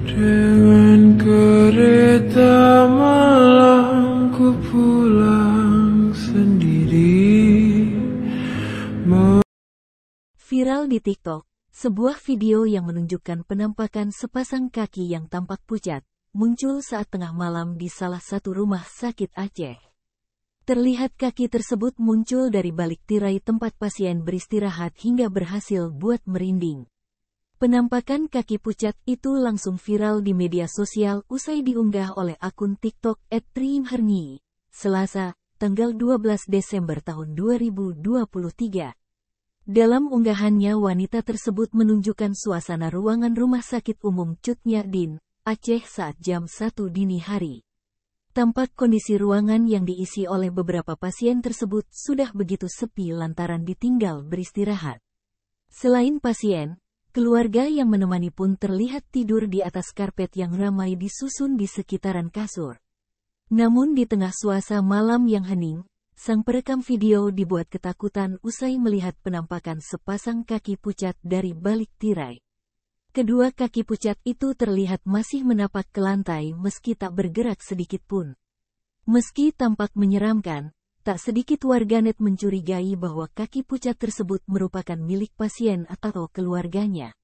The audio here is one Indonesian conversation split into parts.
Dengan kereta malam ku pulang sendiri Viral di TikTok, sebuah video yang menunjukkan penampakan sepasang kaki yang tampak pucat, muncul saat tengah malam di salah satu rumah sakit Aceh. Terlihat kaki tersebut muncul dari balik tirai tempat pasien beristirahat hingga berhasil buat merinding. Penampakan kaki pucat itu langsung viral di media sosial usai diunggah oleh akun TikTok @trimherni. Selasa, tanggal 12 Desember tahun 2023. Dalam unggahannya wanita tersebut menunjukkan suasana ruangan rumah sakit umum Cutnya Aceh saat jam 1 dini hari. Tampak kondisi ruangan yang diisi oleh beberapa pasien tersebut sudah begitu sepi lantaran ditinggal beristirahat. Selain pasien, Keluarga yang menemani pun terlihat tidur di atas karpet yang ramai disusun di sekitaran kasur. Namun di tengah suasana malam yang hening, sang perekam video dibuat ketakutan usai melihat penampakan sepasang kaki pucat dari balik tirai. Kedua kaki pucat itu terlihat masih menapak ke lantai meski tak bergerak sedikit pun. Meski tampak menyeramkan, tak sedikit warganet mencurigai bahwa kaki pucat tersebut merupakan milik pasien atau keluarganya.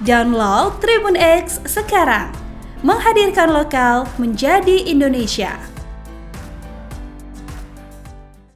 Download Tribun X sekarang, menghadirkan lokal menjadi Indonesia.